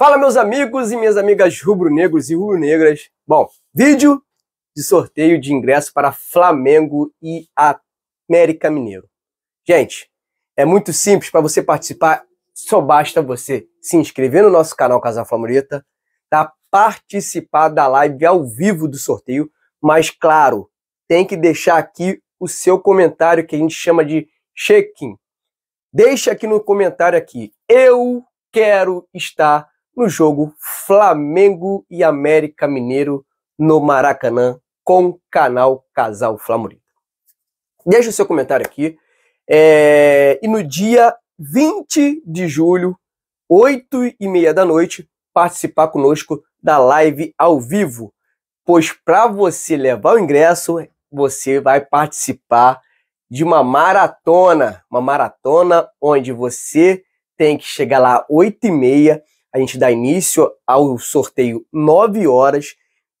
Fala, meus amigos e minhas amigas rubro-negros e rubro-negras. Bom, vídeo de sorteio de ingresso para Flamengo e América Mineiro. Gente, é muito simples para você participar, só basta você se inscrever no nosso canal Casa Flamureta, tá? participar da live ao vivo do sorteio, mas claro, tem que deixar aqui o seu comentário que a gente chama de check-in. Deixa aqui no comentário aqui, eu quero estar no jogo Flamengo e América Mineiro no Maracanã com o canal Casal Flamurita. Deixe o seu comentário aqui. É... E no dia 20 de julho, 8 e meia da noite, participar conosco da live ao vivo. Pois para você levar o ingresso, você vai participar de uma maratona. Uma maratona onde você tem que chegar lá 8 e meia a gente dá início ao sorteio 9 horas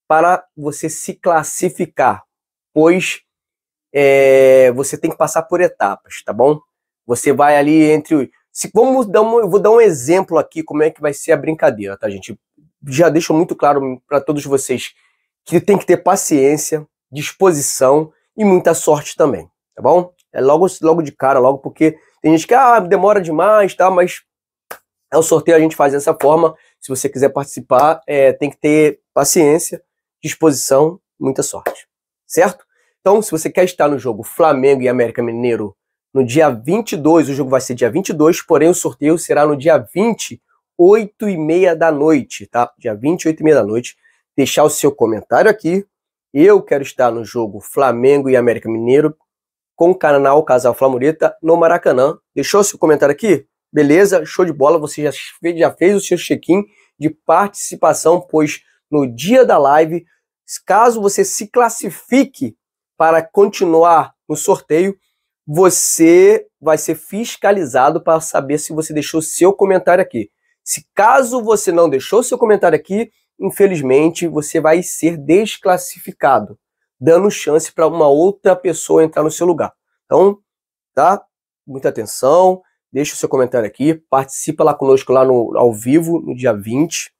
para você se classificar, pois é, você tem que passar por etapas, tá bom? Você vai ali entre os. Se, vamos dar um, eu vou dar um exemplo aqui como é que vai ser a brincadeira, tá, gente? Já deixo muito claro para todos vocês que tem que ter paciência, disposição e muita sorte também, tá bom? É logo, logo de cara, logo porque tem gente que ah, demora demais, tá? Mas é o sorteio a gente faz dessa forma. Se você quiser participar, é, tem que ter paciência, disposição, muita sorte, certo? Então, se você quer estar no jogo Flamengo e América Mineiro no dia 22, o jogo vai ser dia 22, porém o sorteio será no dia 20, 8 e meia da noite, tá? Dia 28 e meia da noite. Deixar o seu comentário aqui. Eu quero estar no jogo Flamengo e América Mineiro com o canal Casal Flamureta no Maracanã. Deixou seu comentário aqui? Beleza? Show de bola. Você já fez, já fez o seu check-in de participação, pois no dia da live, caso você se classifique para continuar no sorteio, você vai ser fiscalizado para saber se você deixou seu comentário aqui. Se caso você não deixou seu comentário aqui, infelizmente você vai ser desclassificado, dando chance para uma outra pessoa entrar no seu lugar. Então, tá? Muita atenção deixa o seu comentário aqui, participa lá conosco lá no, ao vivo, no dia 20,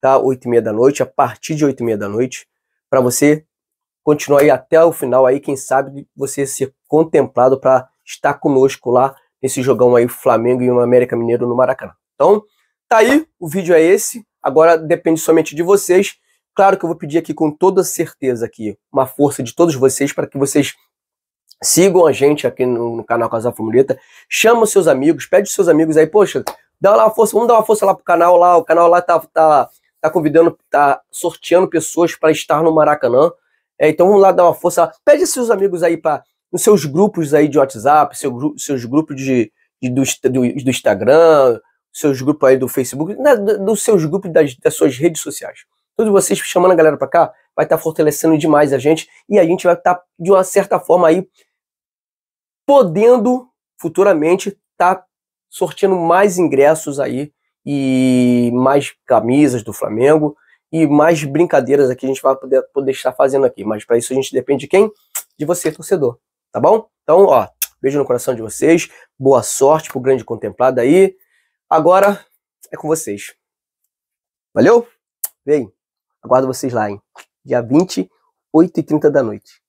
tá? 8 e meia da noite, a partir de 8 e meia da noite, para você continuar aí até o final aí, quem sabe você ser contemplado para estar conosco lá nesse jogão aí, Flamengo e o América Mineiro no Maracanã. Então, tá aí, o vídeo é esse, agora depende somente de vocês. Claro que eu vou pedir aqui com toda certeza aqui uma força de todos vocês para que vocês Sigam a gente aqui no, no canal Casa Formuleta. Chama os seus amigos, pede os seus amigos aí, poxa, dá lá uma força, vamos dar uma força lá pro canal lá. O canal lá tá, tá, tá convidando, tá sorteando pessoas para estar no Maracanã. É, então vamos lá dar uma força. Lá. Pede seus amigos aí para nos seus grupos aí de WhatsApp, seu, seus grupos de, de do, do, do, Instagram, seus grupos aí do Facebook, na, né, dos seus grupos das, das suas redes sociais. Todos vocês chamando a galera para cá vai estar tá fortalecendo demais a gente e a gente vai estar tá, de uma certa forma aí podendo futuramente estar tá mais ingressos aí e mais camisas do Flamengo e mais brincadeiras aqui a gente vai poder, poder estar fazendo aqui. Mas para isso a gente depende de quem? De você, torcedor. Tá bom? Então, ó, beijo no coração de vocês. Boa sorte pro grande contemplado aí. Agora é com vocês. Valeu? Vem. Aguardo vocês lá, hein? Dia 20, 8h30 da noite.